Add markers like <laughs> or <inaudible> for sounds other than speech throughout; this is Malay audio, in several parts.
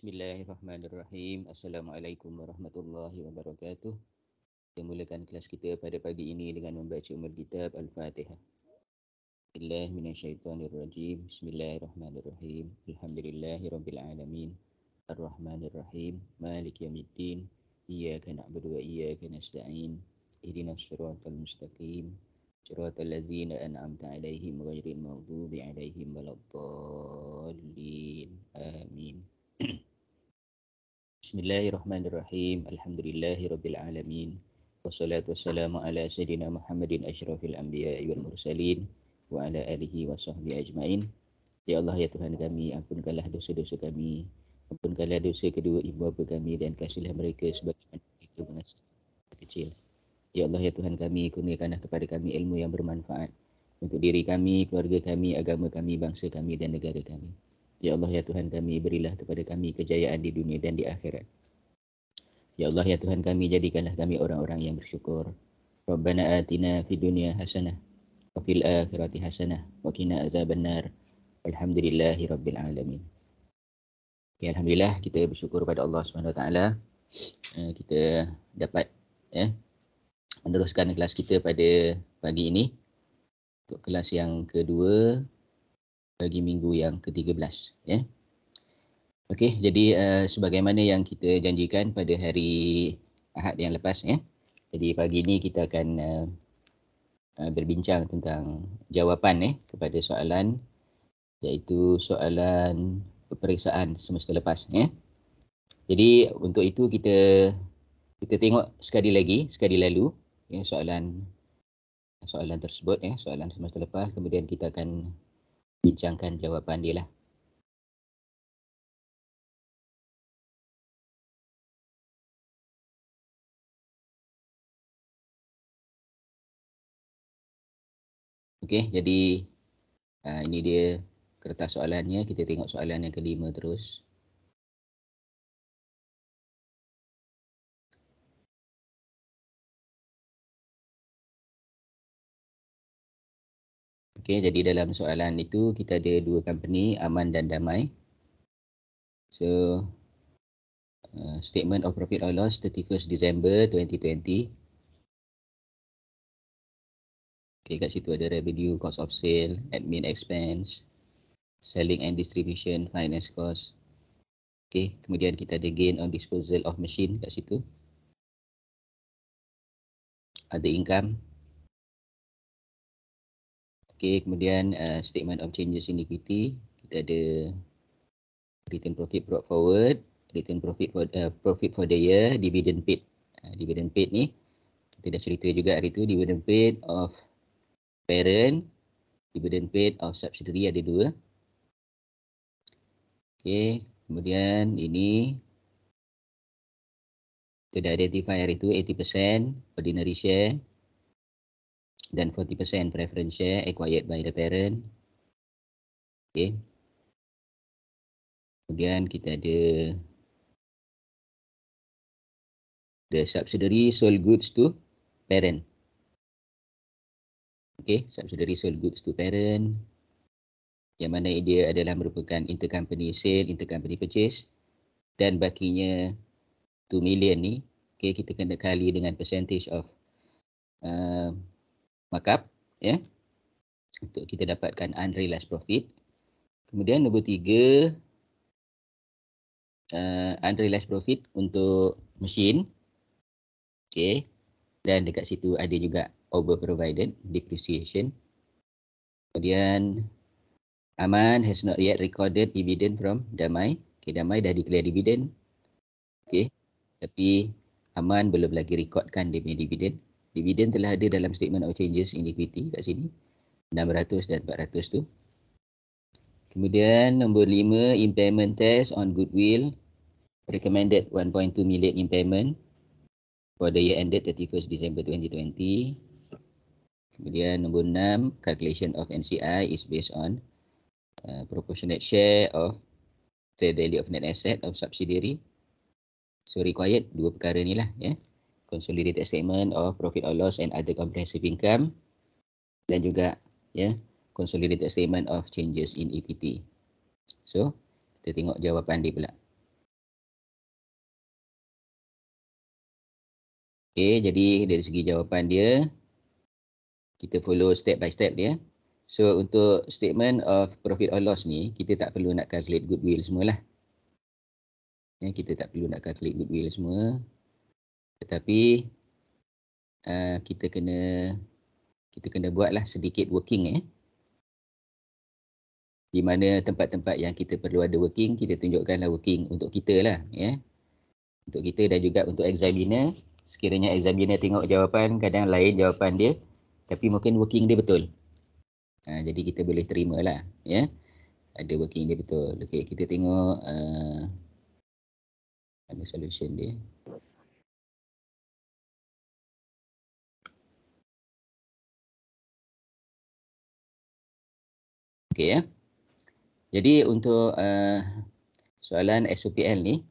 Bismillahirrahmanirrahim. Assalamualaikum warahmatullahi wabarakatuh. Kita mulakan kelas kita pada pagi ini dengan membaca umur kitab Al-Fatihah. Bismillahirrahmanirrahim. minasyaitanirrajim. Bismillahirrahmanirrahim. Alhamdulillahirrabbilalamin. Ar-Rahmanirrahim. Malik yamiddin. Iyaka na'budu wa iyaka nasta'in. Ihdina siratul mustaqim. Siratul ladzina an'amta alaihim ghairil maghdubi alaihim waladdallin. Amin. <clears throat> Bismillahirrahmanirrahim. Alhamdulillahirrabbilalamin. Wassalatu wassalamu ala sayyidina Muhammadin ashrafil anbiya wal mursalin. Wa ala alihi wa ajma'in. Ya Allah, ya Tuhan kami, ampunkanlah dosa-dosa kami. Ampunkanlah dosa kedua ibu bapa kami dan kasihlah mereka sebagaimana kita mengasihi anak kecil. Ya Allah, ya Tuhan kami, kurniakanlah kepada kami ilmu yang bermanfaat. Untuk diri kami, keluarga kami, agama kami, bangsa kami dan negara kami. Ya Allah ya Tuhan kami berilah kepada kami kejayaan di dunia dan di akhirat. Ya Allah ya Tuhan kami jadikanlah kami orang-orang yang bersyukur. Rabbana atina fid dunya hasanah wa fil akhirati hasanah wa qina azabannar. Alhamdulillahi alamin. Okay, alhamdulillah kita bersyukur kepada Allah Subhanahu taala. Eh, kita dapat eh meneruskan kelas kita pada pagi ini untuk kelas yang kedua bagi minggu yang ke-13 ya. Okey, jadi uh, sebagaimana yang kita janjikan pada hari Ahad yang lepas ya. Jadi pagi ini kita akan uh, berbincang tentang jawapan eh kepada soalan iaitu soalan peperiksaan semester lepas ya. Jadi untuk itu kita kita tengok sekali lagi sekali lalu ya soalan soalan tersebut ya soalan semester lepas kemudian kita akan bincangkan jawapan dia lah. Okey, jadi uh, ini dia kertas soalannya. Kita tengok soalan yang kelima terus. Okay, jadi dalam soalan itu kita ada dua company, Aman dan Damai. So, uh, statement of profit or loss 31 Disember 2020. Okay, kat situ ada revenue, cost of sale, admin expense, selling and distribution, finance cost. Okay, kemudian kita ada gain on disposal of machine kat situ. Ada income. Okay, kemudian uh, statement of changes in equity. Kita ada return profit brought forward, return profit for, uh, profit for the year, dividend paid. Uh, dividend paid ni, kita dah cerita juga hari tu, dividend paid of parent, dividend paid of subsidiary ada dua. Okay, kemudian ini kita dah identify hari itu 80% ordinary share dan 40% preference share acquired by the parent. Okay. Kemudian kita ada the subsidiary sold goods to parent. Okay, subsidiary sold goods to parent. Yang mana dia adalah merupakan intercompany sale, intercompany purchase. Dan bakinya 2 million ni, okay, kita kena kali dengan percentage of uh, markup ya untuk kita dapatkan unrealized profit kemudian nombor tiga uh, unrealized profit untuk mesin okay dan dekat situ ada juga over provided depreciation kemudian aman has not yet recorded dividend from damai okay damai dah declare dividend okay tapi aman belum lagi recordkan dividend dividen telah ada dalam statement of changes in equity kat sini 600 dan 400 tu kemudian nombor 5 impairment test on goodwill recommended 1.2 million impairment for the year ended 31st December 2020 kemudian nombor 6 calculation of NCI is based on uh, proportionate share of fair value of net asset of subsidiary so required dua perkara ni lah ya yeah consolidated statement of profit or loss and other comprehensive income dan juga ya yeah, consolidated statement of changes in EPT. So, kita tengok jawapan dia pula. Okay, jadi dari segi jawapan dia, kita follow step by step dia. So, untuk statement of profit or loss ni, kita tak perlu nak calculate goodwill semualah. Ya, kita tak perlu nak calculate goodwill semua tetapi uh, kita kena kita kena buatlah sedikit working eh di mana tempat-tempat yang kita perlu ada working kita tunjukkanlah working untuk kita lah ya yeah. untuk kita dan juga untuk examiner sekiranya examiner tengok jawapan kadang lain jawapan dia tapi mungkin working dia betul ha, jadi kita boleh terima lah ya yeah. ada working dia betul okey kita tengok uh, eh, ada solution dia Okey ya. Jadi untuk uh, soalan SOPL ni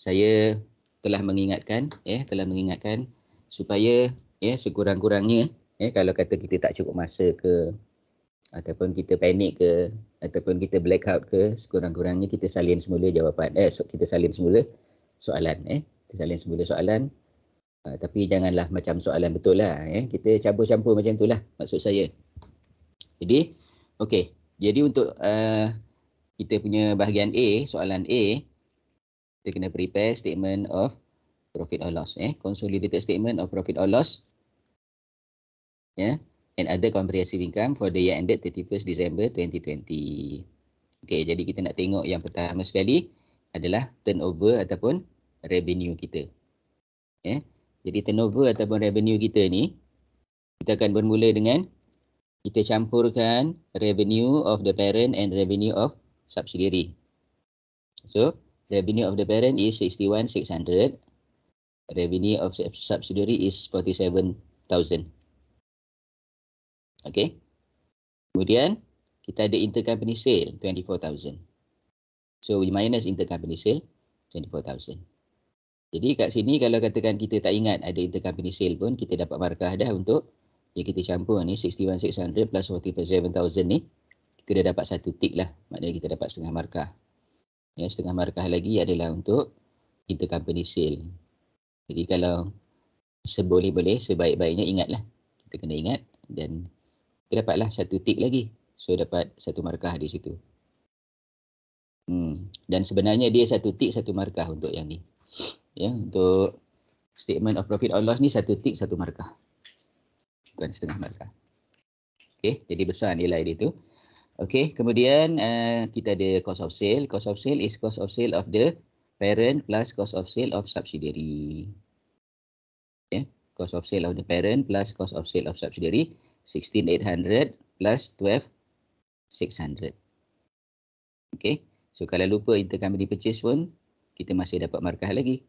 saya telah mengingatkan ya, telah mengingatkan supaya ya sekurang-kurangnya ya kalau kata kita tak cukup masa ke ataupun kita panik ke ataupun kita blackout ke sekurang-kurangnya kita salin semula jawapan eh so, kita salin semula soalan eh kita salin semula soalan uh, tapi janganlah macam soalan betul lah eh kita campur-campur macam itulah maksud saya jadi Okey, jadi untuk uh, kita punya bahagian A, soalan A, kita kena prepare statement of profit or loss. Eh? Consolidated statement of profit or loss. Yeah? And other comprehensive income for the year ended 31 December 2020. Okey, jadi kita nak tengok yang pertama sekali adalah turnover ataupun revenue kita. Yeah? Jadi turnover ataupun revenue kita ni, kita akan bermula dengan kita campurkan revenue of the parent and revenue of subsidiary. So, revenue of the parent is 61,600. Revenue of subsidiary is 47,000. Okay. Kemudian, kita ada intercompany sale 24,000. So, we minus intercompany sale 24,000. Jadi, kat sini kalau katakan kita tak ingat ada intercompany sale pun, kita dapat markah dah untuk jadi kita campur ni 61600 plus 47000 ni kita dah dapat satu tick lah maknanya kita dapat setengah markah ya setengah markah lagi adalah untuk intercompany sale jadi kalau seboleh-boleh sebaik-baiknya ingatlah kita kena ingat dan kita dapatlah satu tick lagi so dapat satu markah di situ hmm. dan sebenarnya dia satu tick satu markah untuk yang ni ya untuk statement of profit or loss ni satu tick satu markah bukan setengah markah. Okey, jadi besar nilai dia tu. Okey, kemudian uh, kita ada cost of sale. Cost of sale is cost of sale of the parent plus cost of sale of subsidiary. Okey, cost of sale of the parent plus cost of sale of subsidiary 16800 plus 12600. Okey, so kalau lupa inter intercompany purchase pun kita masih dapat markah lagi.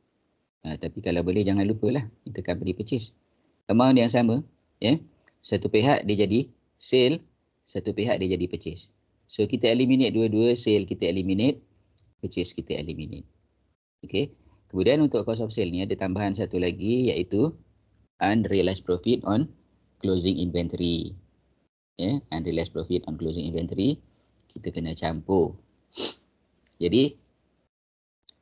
Uh, tapi kalau boleh jangan lupalah intercompany purchase. Amount yang sama ya yeah? satu pihak dia jadi sale satu pihak dia jadi purchase so kita eliminate dua-dua sale kita eliminate purchase kita eliminate Okay. kemudian untuk cost of sale ni ada tambahan satu lagi iaitu unrealized profit on closing inventory ya yeah? unrealized profit on closing inventory kita kena campur jadi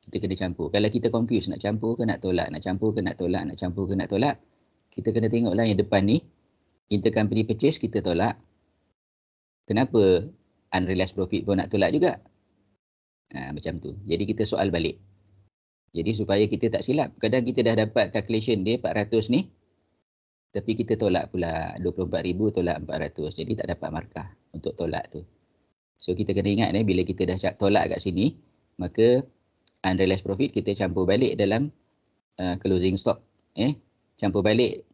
kita kena campur. Kalau kita confuse nak campur ke nak tolak, nak campur ke nak tolak, nak campur ke nak tolak, kita kena tengoklah yang depan ni intercompany company purchase kita tolak kenapa unrealized profit pun nak tolak juga ha, macam tu jadi kita soal balik jadi supaya kita tak silap kadang kita dah dapat calculation dia 400 ni tapi kita tolak pula 24000 tolak 400 jadi tak dapat markah untuk tolak tu so kita kena ingat ni bila kita dah tolak kat sini maka unrealized profit kita campur balik dalam uh, closing stock eh campur balik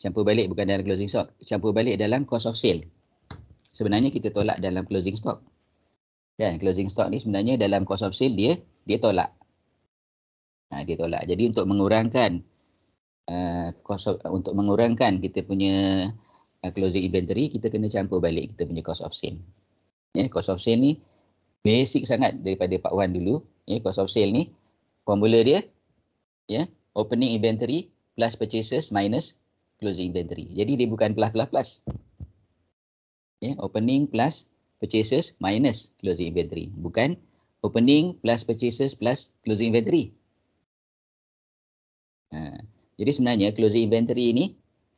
campur balik bukan dalam closing stock campur balik dalam cost of sale sebenarnya kita tolak dalam closing stock Dan closing stock ni sebenarnya dalam cost of sale dia dia tolak ha, dia tolak jadi untuk mengurangkan uh, cost of, untuk mengurangkan kita punya uh, closing inventory kita kena campur balik kita punya cost of sale ya yeah, cost of sale ni basic sangat daripada Pak Wan dulu ya yeah, cost of sale ni formula dia ya yeah, opening inventory plus purchases minus closing inventory. Jadi dia bukan plus plus plus. Yeah, opening plus purchases minus closing inventory. Bukan opening plus purchases plus closing inventory. Ha. Jadi sebenarnya closing inventory ini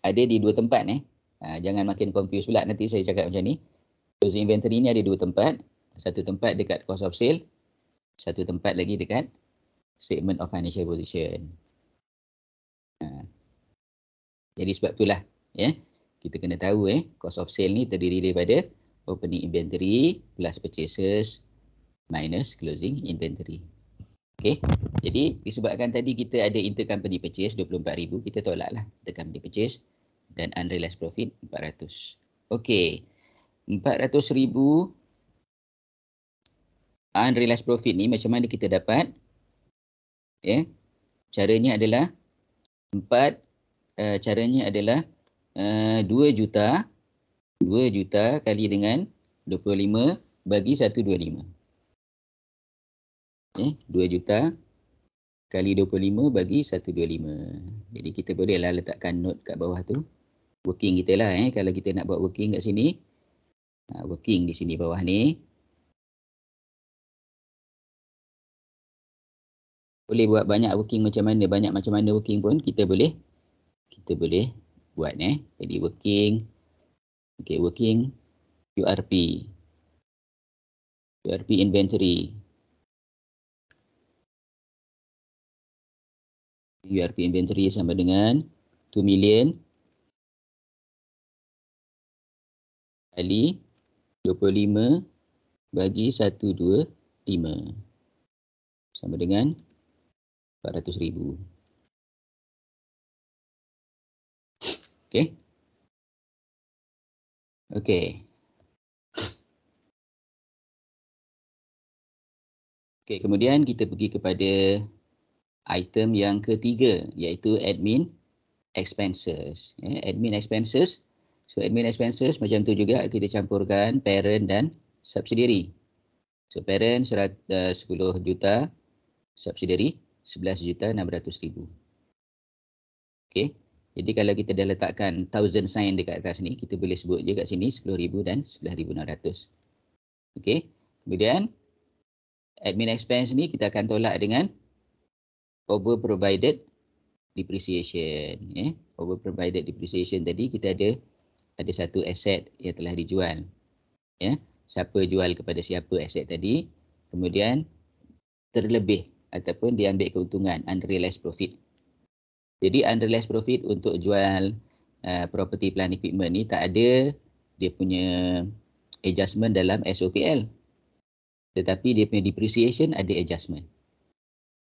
ada di dua tempat. Eh. Ha, jangan makin confused pula nanti saya cakap macam ni. Closing inventory ini ada dua tempat. Satu tempat dekat cost of sale. Satu tempat lagi dekat statement of financial position. Jadi sebab itulah ya kita kena tahu eh cost of sale ni terdiri daripada opening inventory plus purchases minus closing inventory. Okey. Jadi disebabkan tadi kita ada intercompany purchase 24000 kita tolaklah intercompany purchase dan unrealized profit 400. Okey. 400000 unrealized profit ni macam mana kita dapat ya yeah. caranya adalah uh, caranya adalah uh, eh, 2 juta 2 juta kali dengan 25 bagi 125. Okey, 2 juta kali 25 bagi 125. Jadi kita bolehlah letakkan note kat bawah tu. Working kita lah eh kalau kita nak buat working kat sini. Ha, working di sini bawah ni. Boleh buat banyak working macam mana, banyak macam mana working pun kita boleh kita boleh buat eh. Jadi working okay working URP URP inventory URP inventory sama dengan 2 million kali 25 bagi 125 sama dengan 400 ribu. Okay. Okay. Okay, kemudian kita pergi kepada item yang ketiga iaitu admin expenses. Yeah, admin expenses. So admin expenses macam tu juga kita campurkan parent dan subsidiary. So parent 10 eh, juta, subsidiary 11 juta 600 ribu. Okay. Jadi kalau kita dah letakkan 1000 sign dekat atas ni, kita boleh sebut je kat sini 10000 dan 11600. Okey. Kemudian admin expense ni kita akan tolak dengan over provided depreciation, Yeah. Over provided depreciation tadi kita ada ada satu aset yang telah dijual. Yeah. Siapa jual kepada siapa aset tadi? Kemudian terlebih ataupun diambil keuntungan unrealized profit. Jadi unrealized profit untuk jual uh, property plan equipment ni tak ada dia punya adjustment dalam SOPL. Tetapi dia punya depreciation ada adjustment.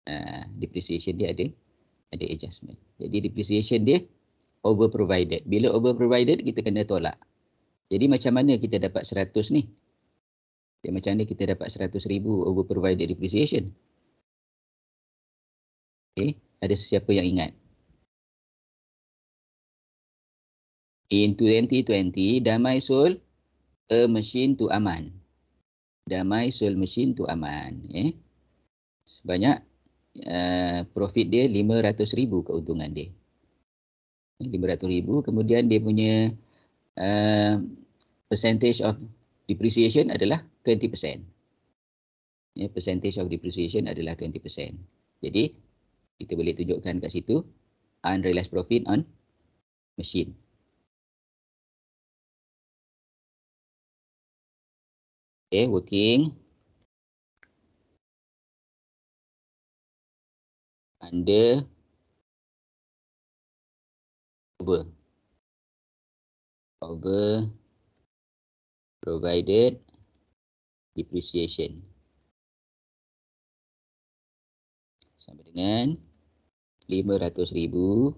Uh, depreciation dia ada ada adjustment. Jadi depreciation dia over provided. Bila over provided kita kena tolak. Jadi macam mana kita dapat 100 ni? Dia macam mana kita dapat 100 ribu over provided depreciation? Okay. Ada sesiapa yang ingat? in 2020 damai sul a machine tu aman damai sul machine tu aman eh sebanyak uh, profit dia 500000 keuntungan dia 500000 kemudian dia punya uh, percentage of depreciation adalah 20% ya eh, percentage of depreciation adalah 20% jadi kita boleh tunjukkan kat situ unrealized profit on machine Okay, working. Under. Over. Over. Provided. Depreciation. Sama dengan. lima ratus ribu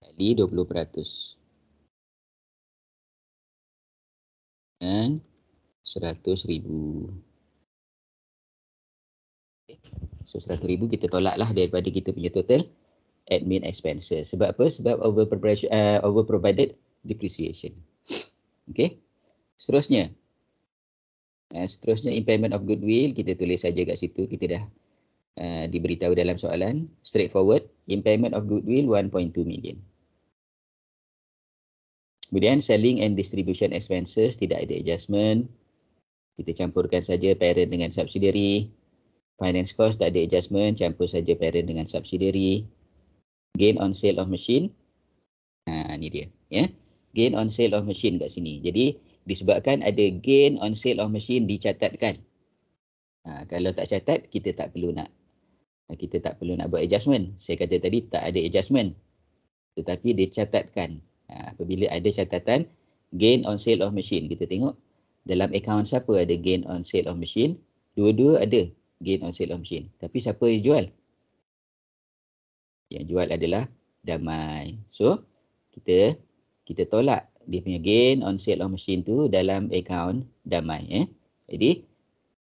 Kali dua puluh 20%. dan 100,000. Okay. So 100,000 kita tolaklah daripada kita punya total admin expenses. Sebab apa? Sebab over uh, over provided depreciation. Okey. Seterusnya. Dan eh, seterusnya impairment of goodwill kita tulis saja kat situ kita dah uh, diberitahu dalam soalan straightforward impairment of goodwill 1.2 million. Kemudian selling and distribution expenses tidak ada adjustment. Kita campurkan saja parent dengan subsidiary. Finance cost tak ada adjustment, campur saja parent dengan subsidiary. Gain on sale of machine. Ha, ni dia. Yeah. Gain on sale of machine kat sini. Jadi disebabkan ada gain on sale of machine dicatatkan. Ha, kalau tak catat, kita tak perlu nak kita tak perlu nak buat adjustment. Saya kata tadi tak ada adjustment. Tetapi dicatatkan. catatkan. Ha, apabila ada catatan gain on sale of machine. Kita tengok dalam account siapa ada gain on sale of machine. Dua-dua ada gain on sale of machine. Tapi siapa yang jual? Yang jual adalah damai. So, kita kita tolak dia punya gain on sale of machine tu dalam account damai. Eh. Jadi,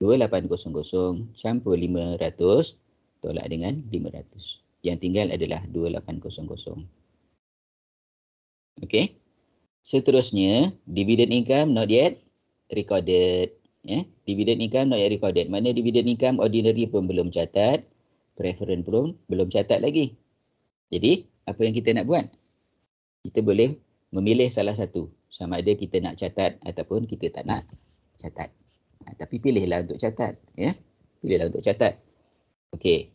2800 campur 500 tolak dengan 500. Yang tinggal adalah 2800. Okey, Seterusnya, dividend income not yet recorded. Yeah. Dividend income not yet recorded. Mana dividend income ordinary pun belum catat. Preference pun belum catat lagi. Jadi, apa yang kita nak buat? Kita boleh memilih salah satu. Sama ada kita nak catat ataupun kita tak nak catat. Ha, tapi pilihlah untuk catat. Ya. Yeah. Pilihlah untuk catat. Okey.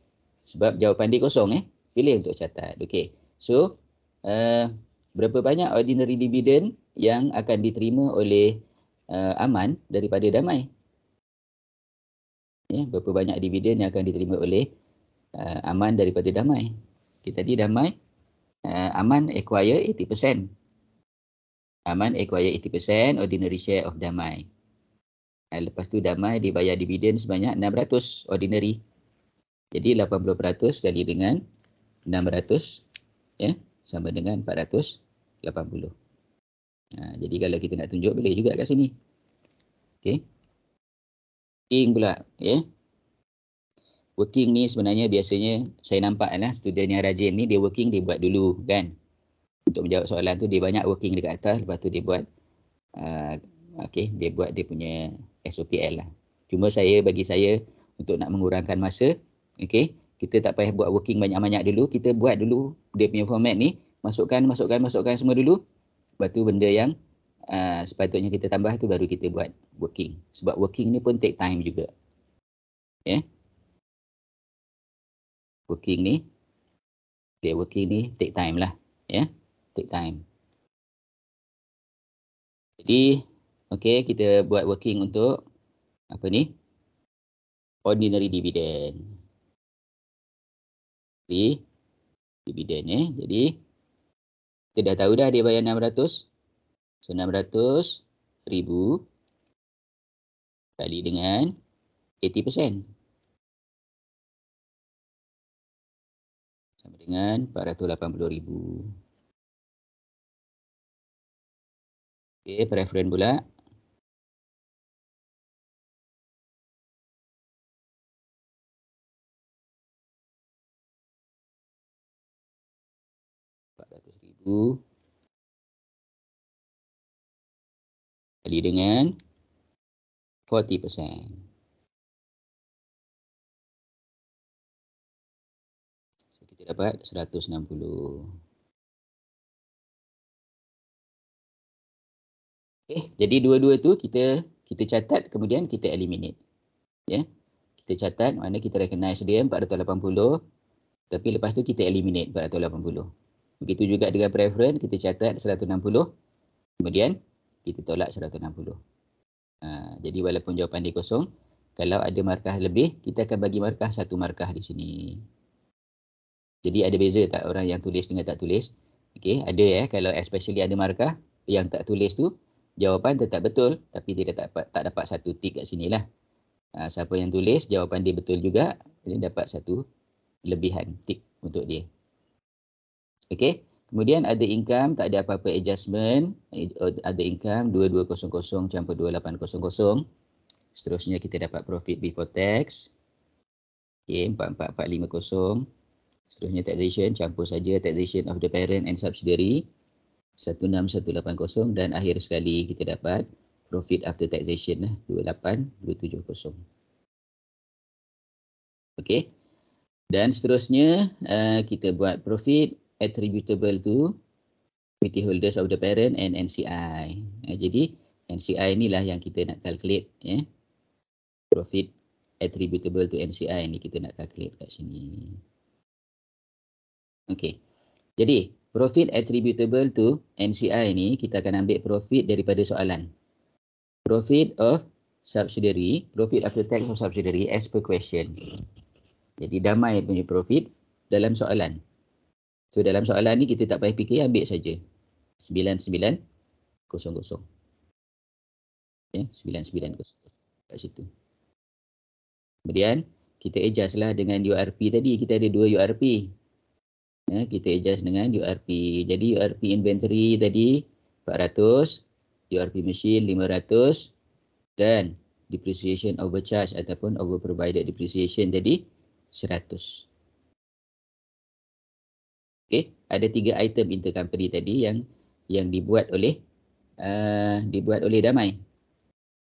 Sebab jawapan dia kosong. Eh. Pilih untuk catat. Okey. So, uh, berapa banyak ordinary dividend yang akan diterima oleh uh, aman daripada damai. Ya, berapa banyak dividend yang akan diterima oleh uh, aman daripada damai. Kita okay, tadi damai, uh, aman acquire 80%. Aman acquire 80% ordinary share of damai. Uh, lepas tu damai dibayar dividend sebanyak 600 ordinary. Jadi 80% kali dengan 600 ya sama dengan 400 80. Ha, jadi kalau kita nak tunjuk boleh juga kat sini. Okay. Working pula. Okay. Ya. Working ni sebenarnya biasanya saya nampak lah student yang rajin ni dia working dia buat dulu kan. Untuk menjawab soalan tu dia banyak working dekat atas lepas tu dia buat uh, okay, dia buat dia punya SOPL lah. Cuma saya bagi saya untuk nak mengurangkan masa okay, kita tak payah buat working banyak-banyak dulu. Kita buat dulu dia punya format ni masukkan masukkan masukkan semua dulu lepas tu benda yang uh, sepatutnya kita tambah tu baru kita buat working sebab working ni pun take time juga ya yeah. working ni dia working ni take time lah ya yeah. take time jadi okay kita buat working untuk apa ni ordinary dividend jadi dividend ya yeah. jadi kita dah tahu dah dia bayar 600. So 600 ribu kali dengan 80%. Sama dengan 480,000. Okay, preference pula. minggu kali dengan 40%. So, kita dapat 160. Okey, eh, jadi dua-dua tu kita kita catat kemudian kita eliminate. Ya. Yeah. Kita catat mana kita recognize dia 480 tapi lepas tu kita eliminate 480. Begitu juga dengan preference, kita catat 160. Kemudian, kita tolak 160. Uh, ha, jadi, walaupun jawapan dia kosong, kalau ada markah lebih, kita akan bagi markah satu markah di sini. Jadi, ada beza tak orang yang tulis dengan tak tulis? okay ada ya. Kalau especially ada markah yang tak tulis tu, jawapan tetap betul. Tapi, dia tak dapat, tak dapat satu tick kat sini lah. Uh, siapa yang tulis, jawapan dia betul juga. Dia dapat satu lebihan tick untuk dia. Okey. Kemudian ada income, tak ada apa-apa adjustment. Eh, ada income 2200 campur 2800. Seterusnya kita dapat profit before tax. Okey, 44450. Seterusnya taxation campur saja taxation of the parent and subsidiary 16180 dan akhir sekali kita dapat profit after taxation eh, lah 28270. Okey. Dan seterusnya uh, kita buat profit attributable to equity holders of the parent and NCI. Eh, ha, jadi NCI inilah yang kita nak calculate ya. Profit attributable to NCI ni kita nak calculate kat sini. Okay. Jadi profit attributable to NCI ni kita akan ambil profit daripada soalan. Profit of subsidiary, profit after tax of subsidiary as per question. Jadi damai punya profit dalam soalan. So dalam soalan ni kita tak payah fikir ambil saja 9900. Ya, okay, 9900 kat situ. Kemudian kita adjust dengan URP tadi. Kita ada dua URP. Ya, kita adjust dengan URP. Jadi URP inventory tadi 400, URP machine 500 dan depreciation overcharge ataupun over overprovided depreciation jadi 100. Okay, ada tiga item intercompany tadi yang yang dibuat oleh uh, dibuat oleh damai.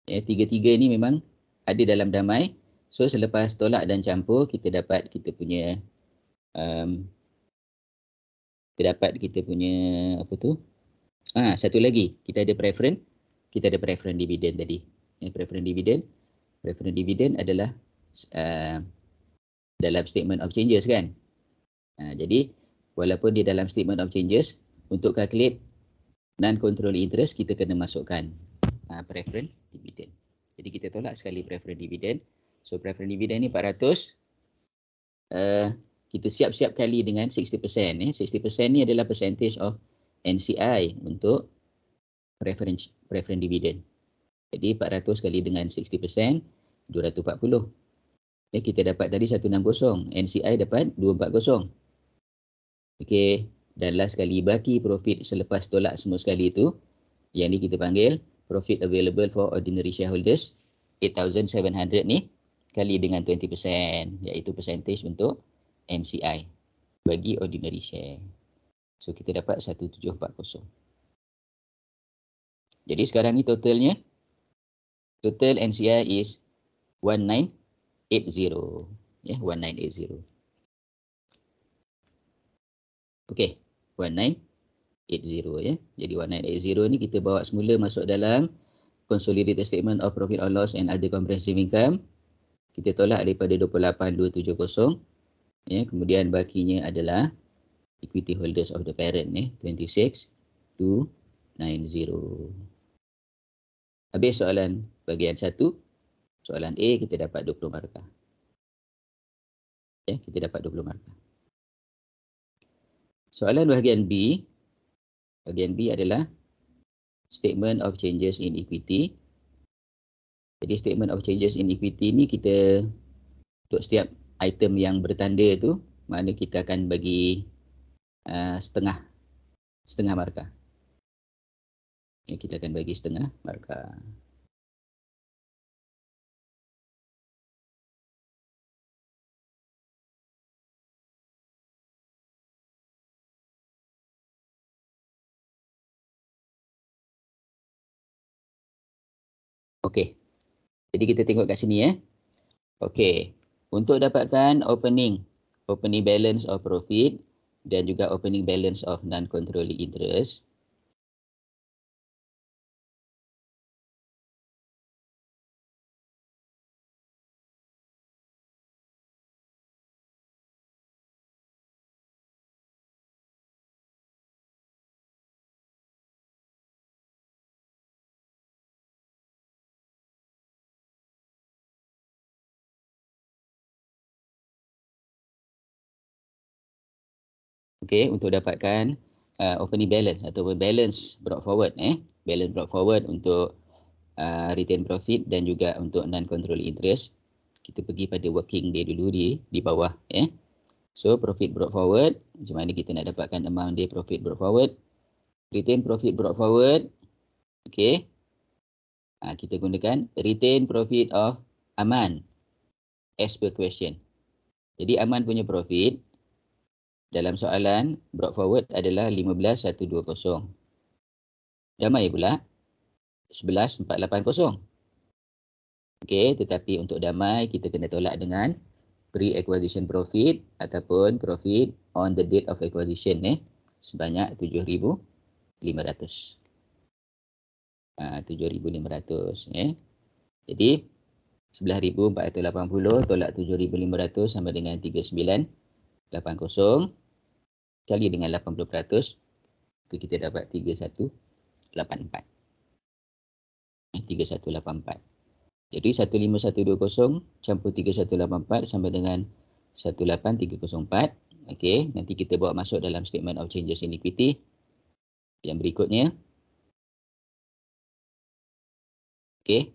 Ya, tiga-tiga ini memang ada dalam damai. So selepas tolak dan campur kita dapat kita punya um, kita dapat kita punya apa tu? Ah ha, satu lagi kita ada preference, kita ada preference dividend tadi. Ya, preferen dividen preferen dividen adalah uh, dalam statement of changes kan? Ha, jadi walaupun di dalam statement of changes untuk calculate non control interest kita kena masukkan uh, preference dividend. Jadi kita tolak sekali preference dividend. So preference dividend ni 400 uh, eh, kita siap-siap kali dengan 60% eh. 60% ni adalah percentage of NCI untuk preference preference dividend. Jadi 400 kali dengan 60% 240. Ya, kita dapat tadi 160. NCI dapat 240. Okey, dan last sekali baki profit selepas tolak semua sekali itu yang ni kita panggil profit available for ordinary shareholders 8700 ni kali dengan 20% iaitu percentage untuk NCI bagi ordinary share. So kita dapat 1740. Jadi sekarang ni totalnya total NCI is 1980 ya yeah, 1980. Okey, 1980 ya. Jadi 1980 ni kita bawa semula masuk dalam consolidated statement of profit or loss and other comprehensive income. Kita tolak daripada 28270. Ya, kemudian bakinya adalah equity holders of the parent ya. ni, 26290. Habis soalan bagian 1. Soalan A kita dapat 20 markah. Ya, kita dapat 20 markah. Soalan bahagian B, bahagian B adalah statement of changes in equity. Jadi statement of changes in equity ni kita untuk setiap item yang bertanda tu, mana kita akan bagi uh, setengah setengah markah. Ya, kita akan bagi setengah markah. Okey. Jadi kita tengok kat sini eh. Okey. Untuk dapatkan opening, opening balance of profit dan juga opening balance of non-controlling interest, okay, untuk dapatkan uh, opening balance ataupun balance brought forward eh balance brought forward untuk uh, retain profit dan juga untuk non control interest kita pergi pada working day dulu di di bawah eh so profit brought forward macam mana kita nak dapatkan amount dia profit brought forward retain profit brought forward okey uh, kita gunakan retain profit of aman as per question jadi aman punya profit dalam soalan brought forward adalah 15120. Damai pula 11480. Okey, tetapi untuk damai kita kena tolak dengan pre-acquisition profit ataupun profit on the date of acquisition eh sebanyak 7500. Ah uh, 7500 eh. Jadi 11480 tolak 7500 sama dengan 3980 kali dengan 80% kita dapat 3184 3184 eh, jadi 15120 campur 3184 sama dengan 18304 okey nanti kita bawa masuk dalam statement of changes in equity yang berikutnya okey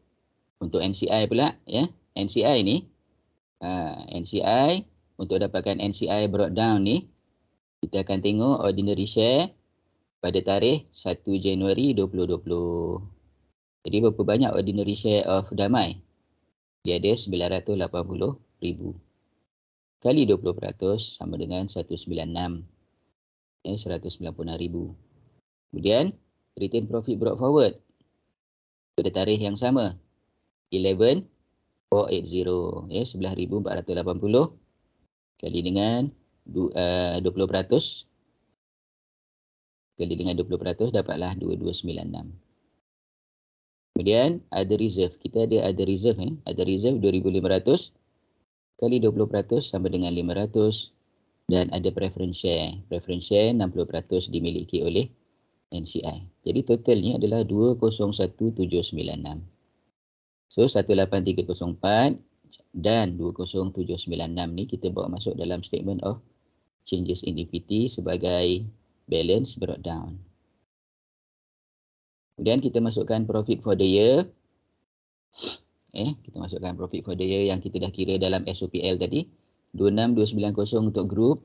untuk NCI pula ya NCI ni uh, ah, NCI untuk dapatkan NCI breakdown ni kita akan tengok ordinary share pada tarikh 1 Januari 2020. Jadi berapa banyak ordinary share of Damai? Dia ada 980,000 kali 20% sama dengan 196. Eh 190,000. Kemudian return profit brought forward pada tarikh yang sama 11480 eh 11480 kali dengan 20% kali dengan 20% dapatlah 2296. Kemudian ada reserve. Kita ada ada reserve eh. Ada reserve 2500 kali 20% sama dengan 500 dan ada preference share. Preference share 60% dimiliki oleh NCI. Jadi totalnya adalah 201796. So 18304 dan 20796 ni kita bawa masuk dalam statement of changes in equity sebagai balance brought down. Kemudian kita masukkan profit for the year. Eh, kita masukkan profit for the year yang kita dah kira dalam SOPL tadi. 26290 untuk group,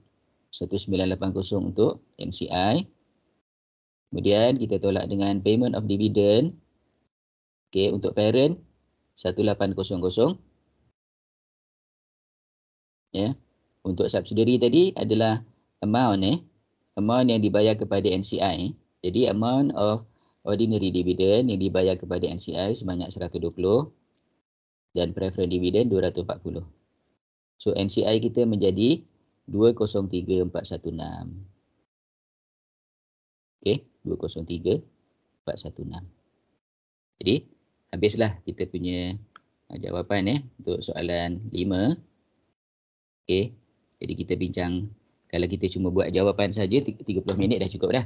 1980 untuk NCI. Kemudian kita tolak dengan payment of dividend. Okey, untuk parent 1800. Ya. Yeah untuk subsidiary tadi adalah amount eh amount yang dibayar kepada NCI jadi amount of ordinary dividend yang dibayar kepada NCI sebanyak 120 dan preference dividend 240 so NCI kita menjadi 203416 okey 203416 jadi habislah kita punya ah, jawapan eh untuk soalan 5 Okay. Jadi kita bincang kalau kita cuma buat jawapan saja 30 minit dah cukup dah.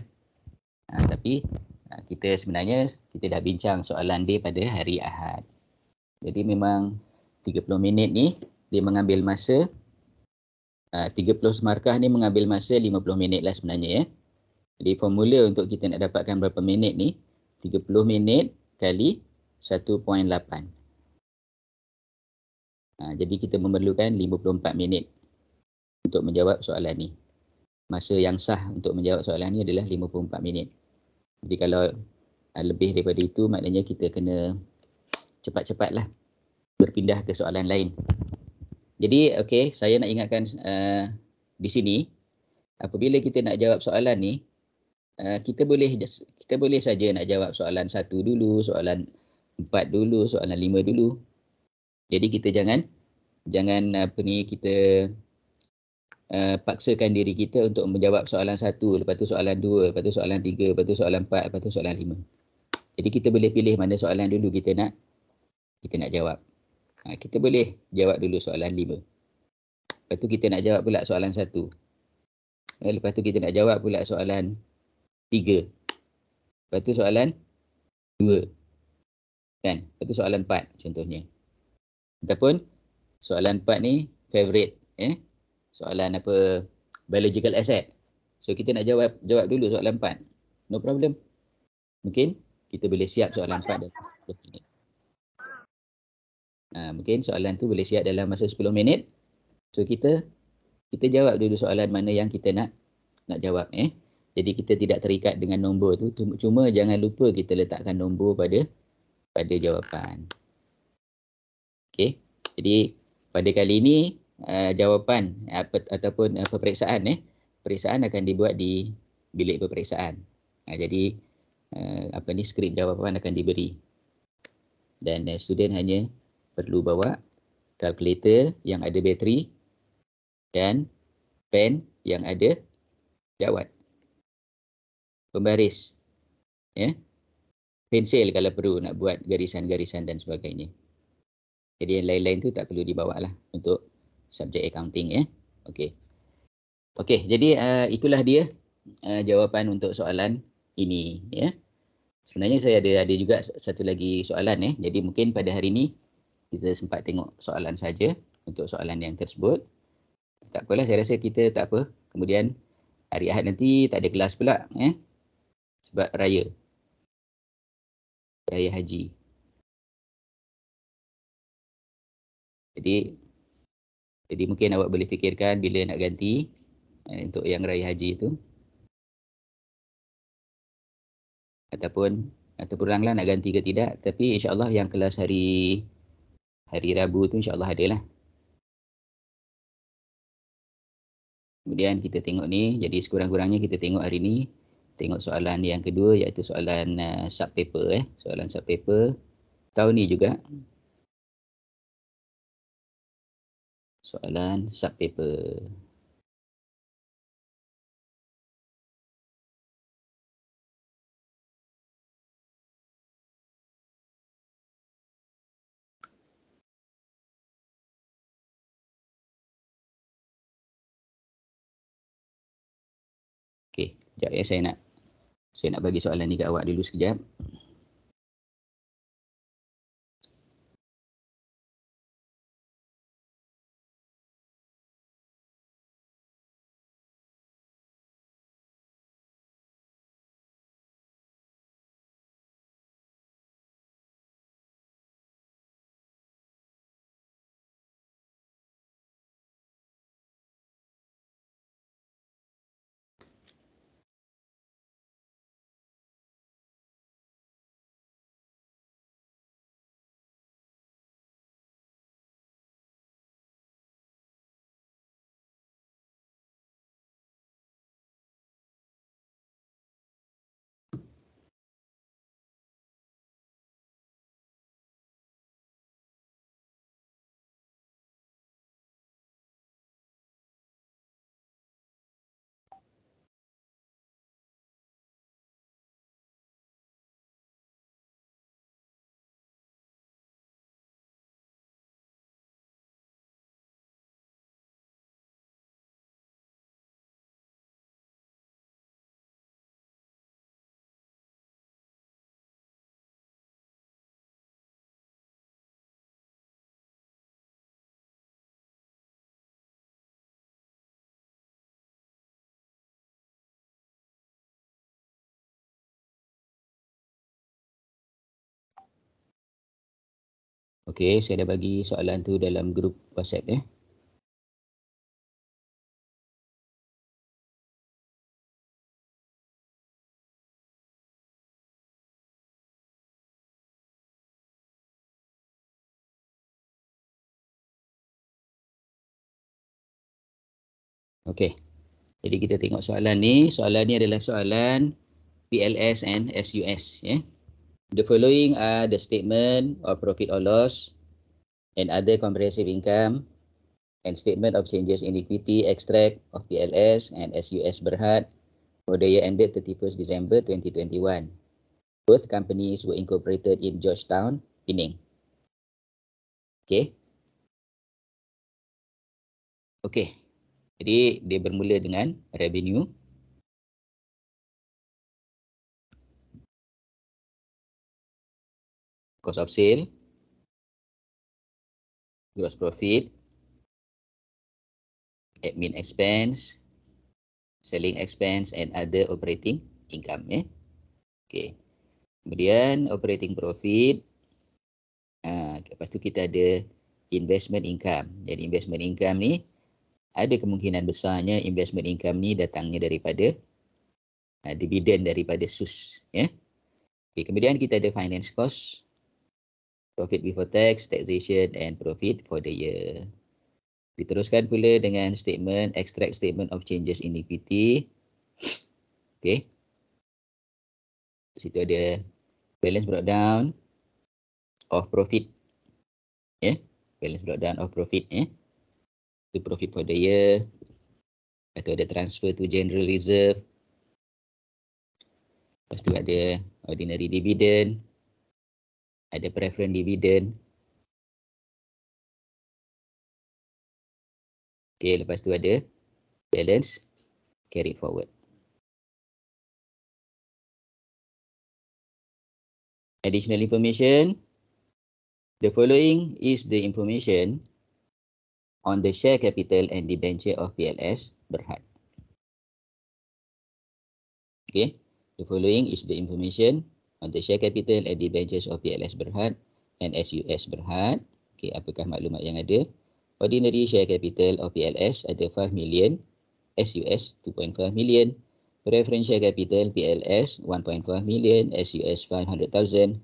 Ha, tapi ha, kita sebenarnya kita dah bincang soalan dia pada hari Ahad. Jadi memang 30 minit ni dia mengambil masa 30 ha, markah ni mengambil masa 50 minit lah sebenarnya ya. Jadi formula untuk kita nak dapatkan berapa minit ni 30 minit kali 1.8. Ha, jadi kita memerlukan 54 minit untuk menjawab soalan ni. Masa yang sah untuk menjawab soalan ni adalah 54 minit. Jadi kalau ah, lebih daripada itu maknanya kita kena cepat-cepatlah berpindah ke soalan lain. Jadi okey, saya nak ingatkan uh, di sini apabila kita nak jawab soalan ni uh, kita boleh kita boleh saja nak jawab soalan satu dulu, soalan empat dulu, soalan lima dulu. Jadi kita jangan jangan apa ni kita Uh, paksakan diri kita untuk menjawab soalan satu, lepas tu soalan dua, lepas tu soalan tiga, lepas tu soalan empat, lepas tu soalan lima. Jadi kita boleh pilih mana soalan dulu kita nak kita nak jawab. Ha, kita boleh jawab dulu soalan lima. Lepas tu kita nak jawab pula soalan satu. Eh, lepas tu kita nak jawab pula soalan tiga. Lepas tu soalan dua. Kan? Lepas tu soalan empat contohnya. Ataupun soalan empat ni favorite. Eh? soalan apa biological asset. So kita nak jawab jawab dulu soalan 4. No problem. Mungkin kita boleh siap soalan 4 dalam masa 10 minit. Ha, mungkin soalan tu boleh siap dalam masa 10 minit. So kita kita jawab dulu soalan mana yang kita nak nak jawab eh. Jadi kita tidak terikat dengan nombor tu. Cuma jangan lupa kita letakkan nombor pada pada jawapan. Okay. Jadi pada kali ini uh, jawapan apa, ataupun uh, peperiksaan eh peperiksaan akan dibuat di bilik peperiksaan. Uh, jadi uh, apa ni skrip jawapan akan diberi. Dan uh, student hanya perlu bawa kalkulator yang ada bateri dan pen yang ada jawat. Pembaris. Ya. Yeah. Pensil kalau perlu nak buat garisan-garisan dan sebagainya. Jadi yang lain-lain tu tak perlu dibawa lah untuk subjek accounting ya. Okey. Okey, jadi uh, itulah dia uh, jawapan untuk soalan ini ya. Sebenarnya saya ada ada juga satu lagi soalan ya. Jadi mungkin pada hari ini kita sempat tengok soalan saja untuk soalan yang tersebut. Tak apalah saya rasa kita tak apa. Kemudian hari Ahad nanti tak ada kelas pula ya. Sebab raya. Raya haji. Jadi jadi mungkin awak boleh fikirkan bila nak ganti eh, untuk yang raya haji itu. Ataupun atau terpulanglah nak ganti ke tidak. Tapi insyaAllah yang kelas hari hari Rabu tu insyaAllah ada lah. Kemudian kita tengok ni. Jadi sekurang-kurangnya kita tengok hari ni. Tengok soalan yang kedua iaitu soalan uh, eh, sub paper. Eh. Soalan sub paper. Tahun ni juga. soalan sub paper. Okey, sekejap ya saya nak saya nak bagi soalan ni kat awak dulu sekejap. Okey, saya dah bagi soalan tu dalam grup WhatsApp ya. Eh. Okey. Jadi kita tengok soalan ni, soalan ni adalah soalan PLS and SUS ya. Yeah. The following are the statement of profit or loss and other comprehensive income and statement of changes in equity extract of PLS and SUS Berhad for the year ended 31 December 2021. Both companies were incorporated in Georgetown, Penang. Okay. Okay. Jadi dia bermula dengan revenue. cost of sale, gross profit, admin expense, selling expense and other operating income. Eh. Okay. Kemudian operating profit, uh, lepas tu kita ada investment income. Jadi investment income ni ada kemungkinan besarnya investment income ni datangnya daripada uh, ah, dividen daripada SUS. Yeah. Okay. Kemudian kita ada finance cost profit before tax, taxation and profit for the year. Diteruskan pula dengan statement, extract statement of changes in equity. <sniffs> Okay. Situ ada balance breakdown of profit. Yeah. Balance breakdown of profit. Yeah. To profit for the year. Lepas tu ada transfer to general reserve. Lepas tu ada ordinary dividend ada preference dividend. Okay, lepas tu ada balance carry forward. Additional information. The following is the information on the share capital and debenture of PLS Berhad. Okay, the following is the information untuk share capital and debentures of PLS Berhad and SUS Berhad. Okey, apakah maklumat yang ada? Ordinary share capital of PLS ada 5 million, SUS 2.5 million. Preference share capital PLS 1.5 million, SUS 500,000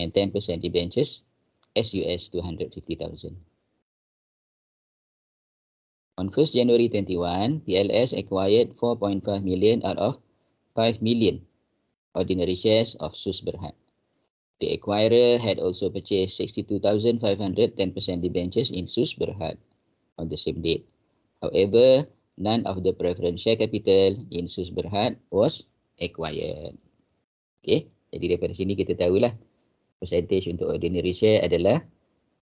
and 10% debentures SUS 250,000. On 1 st January 21, PLS acquired 4.5 million out of 5 million ordinary shares of SUS Berhad. The acquirer had also purchased 62,500 10% debentures in SUS Berhad on the same date. However, none of the preference share capital in SUS Berhad was acquired. Okay, jadi daripada sini kita tahulah percentage untuk ordinary share adalah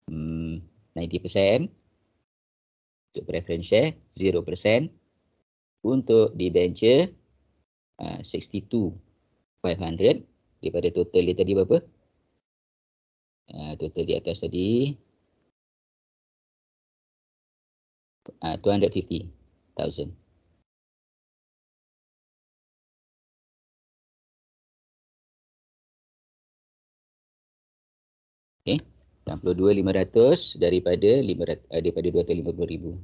hmm, 90% untuk preference share, 0% untuk debenture uh, 500 daripada total dia tadi berapa? Uh, total di atas tadi uh, ah, 250,000. Okey, 62,500 daripada 500 ah, daripada 250,000.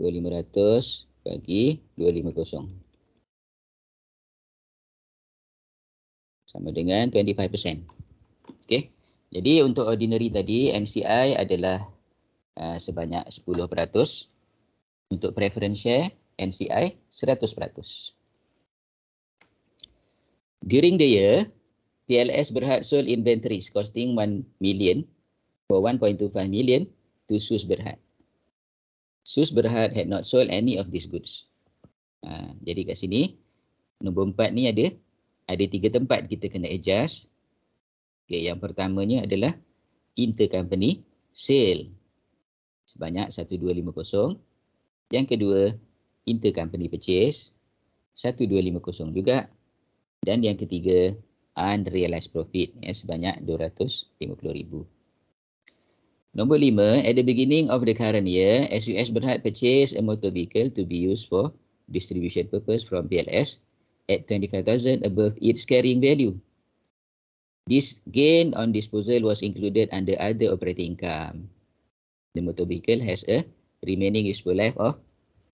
2500 bagi 250. sama dengan 25%. Okey. Jadi untuk ordinary tadi NCI adalah uh, sebanyak 10%. Untuk preference share NCI 100%. During the year, TLS berhad sold inventories costing 1 million for 1.25 million to SUS berhad. SUS berhad had not sold any of these goods. Uh, jadi kat sini nombor 4 ni ada ada tiga tempat kita kena adjust. Okay, yang pertamanya adalah intercompany sale sebanyak 1250. Yang kedua, intercompany purchase 1250 juga. Dan yang ketiga, unrealized profit ya, sebanyak 250,000. Nombor lima, at the beginning of the current year, SUS berhad purchase a motor vehicle to be used for distribution purpose from PLS at 25,000 above its carrying value. This gain on disposal was included under other operating income. The motor vehicle has a remaining useful life of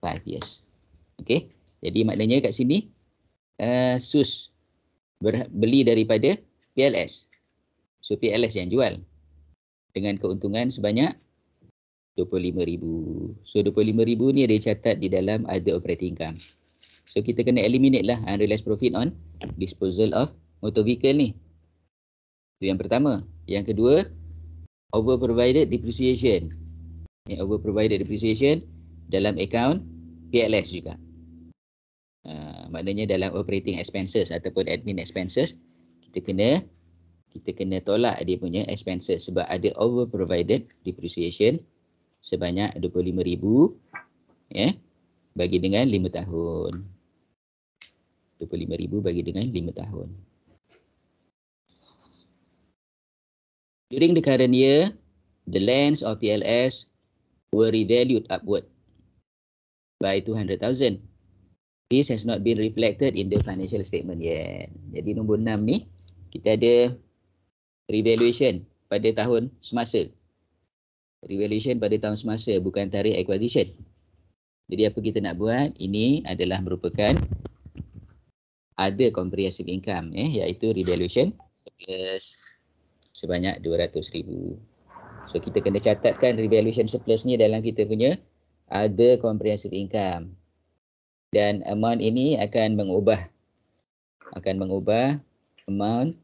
5 years. Okay, jadi maknanya kat sini uh, SUS beli daripada PLS. So PLS yang jual dengan keuntungan sebanyak 25,000. So 25,000 ni ada catat di dalam other operating income. So kita kena eliminate lah unrealized ah, profit on disposal of motor vehicle ni. Itu yang pertama. Yang kedua, over provided depreciation. Ini over provided depreciation dalam account PLS juga. Uh, maknanya dalam operating expenses ataupun admin expenses, kita kena kita kena tolak dia punya expenses sebab ada over provided depreciation sebanyak 25000 ya yeah, bagi dengan 5 tahun. RM25,000 bagi dengan 5 tahun. During the current year, the lands of PLS were revalued upward by 200,000. This has not been reflected in the financial statement yet. Jadi nombor 6 ni, kita ada revaluation pada tahun semasa. Revaluation pada tahun semasa, bukan tarikh acquisition. Jadi apa kita nak buat? Ini adalah merupakan ada comprehensive income eh, iaitu revaluation surplus sebanyak RM200,000. So kita kena catatkan revaluation surplus ni dalam kita punya ada comprehensive income. Dan amount ini akan mengubah akan mengubah amount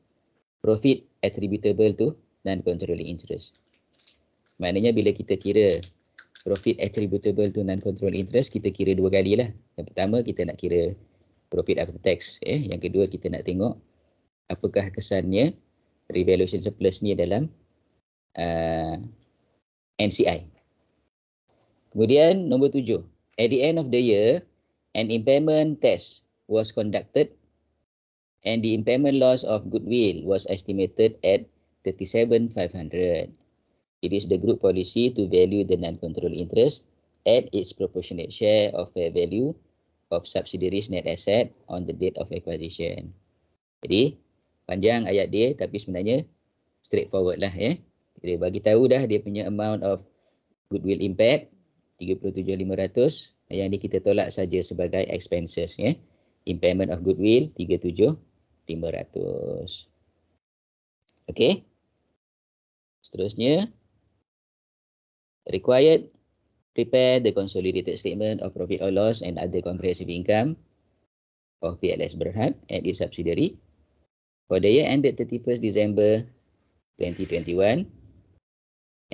profit attributable tu dan controlling interest. Maknanya bila kita kira profit attributable tu non-controlling interest, kita kira dua kali lah. Yang pertama kita nak kira profit after tax eh. yang kedua kita nak tengok apakah kesannya revaluation surplus ni dalam uh, NCI kemudian nombor tujuh at the end of the year an impairment test was conducted and the impairment loss of goodwill was estimated at 37500 it is the group policy to value the non-controlling interest at its proportionate share of fair value of subsidiary's net asset on the date of acquisition. Jadi panjang ayat dia tapi sebenarnya straightforward lah ya. Eh. Dia bagi tahu dah dia punya amount of goodwill impact 37500 yang ni kita tolak saja sebagai expenses ya. Eh. Impairment of goodwill 37500. Okey. Seterusnya required prepare the consolidated statement of profit or loss and other comprehensive income of PLS Berhad and its subsidiary for the year ended 31 December 2021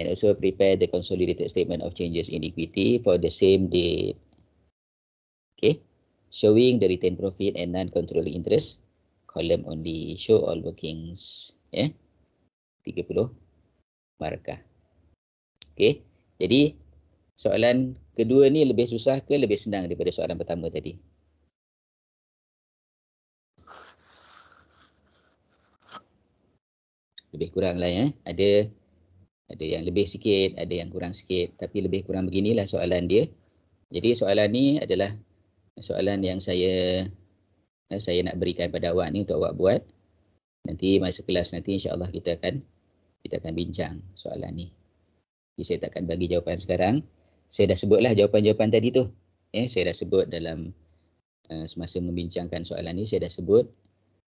and also prepare the consolidated statement of changes in equity for the same date. Okay, showing the retained profit and non-controlling interest column only show all workings yeah. 30 markah. Okay, jadi soalan kedua ni lebih susah ke lebih senang daripada soalan pertama tadi? Lebih kurang lah ya. Eh. Ada ada yang lebih sikit, ada yang kurang sikit. Tapi lebih kurang beginilah soalan dia. Jadi soalan ni adalah soalan yang saya eh, saya nak berikan pada awak ni untuk awak buat. Nanti masa kelas nanti insya-Allah kita akan kita akan bincang soalan ni. Jadi saya tak bagi jawapan sekarang saya dah sebutlah jawapan-jawapan tadi tu. Eh, saya dah sebut dalam uh, semasa membincangkan soalan ni, saya dah sebut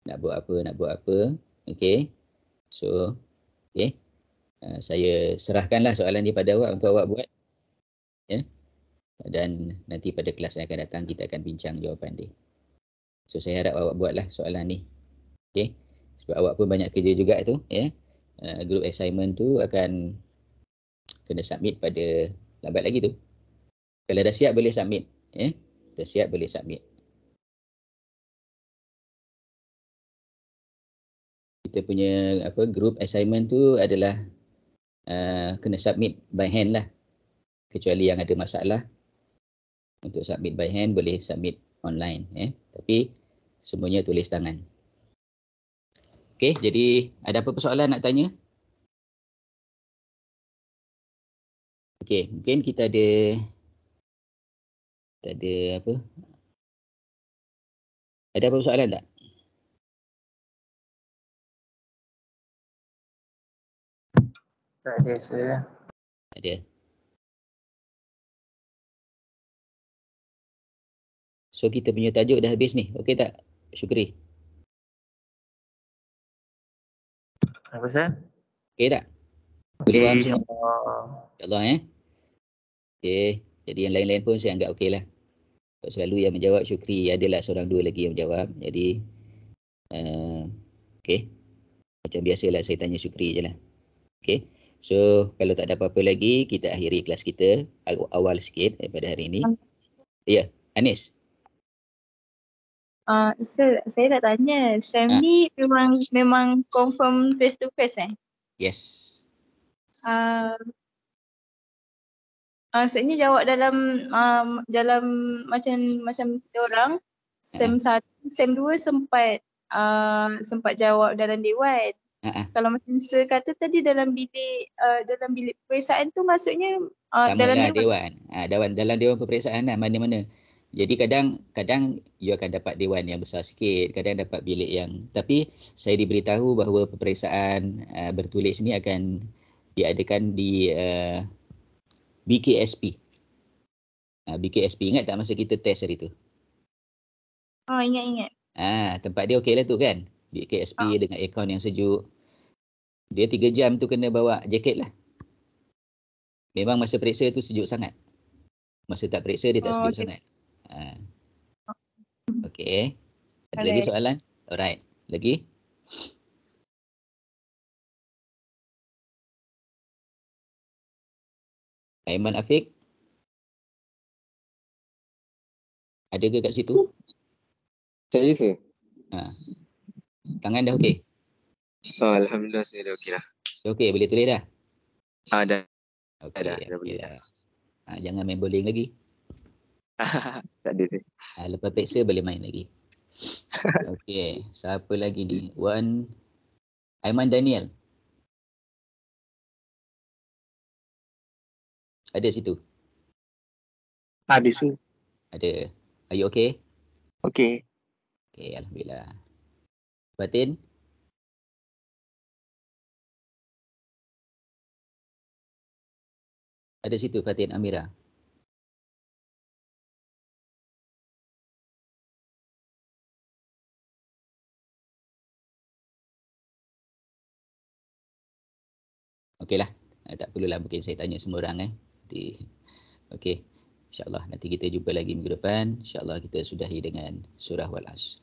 nak buat apa, nak buat apa. Okay. So, okay. Ya. Uh, eh, saya serahkanlah soalan ni pada awak untuk awak buat. Yeah. Dan nanti pada kelas yang akan datang, kita akan bincang jawapan dia. So, saya harap awak buatlah soalan ni. Okay. Sebab awak pun banyak kerja juga tu. Yeah. Ya. Uh, group assignment tu akan kena submit pada lambat lagi tu. Kalau dah siap boleh submit. Eh? Dah siap boleh submit. Kita punya apa group assignment tu adalah uh, kena submit by hand lah. Kecuali yang ada masalah. Untuk submit by hand boleh submit online. Eh? Tapi semuanya tulis tangan. Okay, jadi ada apa persoalan nak tanya? Okey, mungkin kita ada kita ada apa? Ada apa soalan tak? Tak ada saya. Ada. So kita punya tajuk dah habis ni. Okey tak? Syukri. Apa saya? Okey tak? Okey insya InsyaAllah eh. Okay. Jadi yang lain-lain pun saya anggap okey lah. Sebab selalu yang menjawab syukri. Adalah seorang dua lagi yang menjawab. Jadi. Uh, eh, okay. Macam biasalah saya tanya syukri je lah. Okay. So kalau tak ada apa-apa lagi. Kita akhiri kelas kita. Awal sikit daripada eh, hari ini. Ya. Yeah. Anis. Uh, ah, so, saya nak tanya, Sam ha. memang, memang confirm face to face eh? Yes. Uh, Uh, ah, Sebenarnya jawab dalam uh, dalam macam macam kita orang sem satu sem dua sempat uh, sempat jawab dalam dewan. Uh-uh. Kalau macam saya kata tadi dalam bilik uh, dalam bilik periksaan tu maksudnya uh, dalam dewan. Lah dewan. Ha, dewan dalam dewan peperiksaan lah mana mana. Jadi kadang kadang you akan dapat dewan yang besar sikit, kadang dapat bilik yang tapi saya diberitahu bahawa peperiksaan uh, bertulis ni akan diadakan di uh, BKSP. Ha, ah, BKSP ingat tak masa kita test hari tu? Oh ingat ingat. Ah ha, tempat dia okeylah tu kan? BKSP oh. Ah. dengan aircon yang sejuk. Dia tiga jam tu kena bawa jaket lah. Memang masa periksa tu sejuk sangat. Masa tak periksa dia tak oh, sejuk okay. sangat. Ha. Okey. Ada okay. lagi soalan? Alright. Lagi? Aiman Afiq. Ada ke kat situ? Saya sir. Ha. Tangan dah okey. Oh, alhamdulillah saya dah okey dah. Okey, boleh tulis dah. Ha, ah, dah. Okay, dah, dah, okay, boleh dah. dah. Ha, jangan main bowling lagi. <laughs> tak ada sir. Ha, lepas peksa boleh main lagi. <laughs> okey, siapa lagi ni? Wan Aiman Daniel. Ada situ? Ada situ. Ada. Are you okay? Okay. Okay, Alhamdulillah. Batin? Ada situ Fatin Amira. Okeylah. Eh, tak perlulah mungkin saya tanya semua orang eh nanti. Okey. InsyaAllah nanti kita jumpa lagi minggu depan. InsyaAllah kita sudahi dengan surah Wal-As.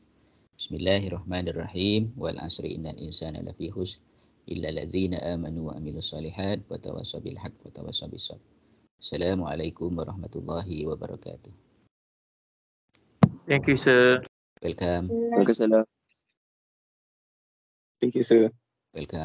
Bismillahirrahmanirrahim. Wal-Asri innal insana lafi hus illa lazina amanu wa amilu salihat wa tawasabil haq wa tawasabil sab. Assalamualaikum warahmatullahi wabarakatuh. Thank you, sir. Welcome. Thank you, sir. Thank you, sir. Welcome.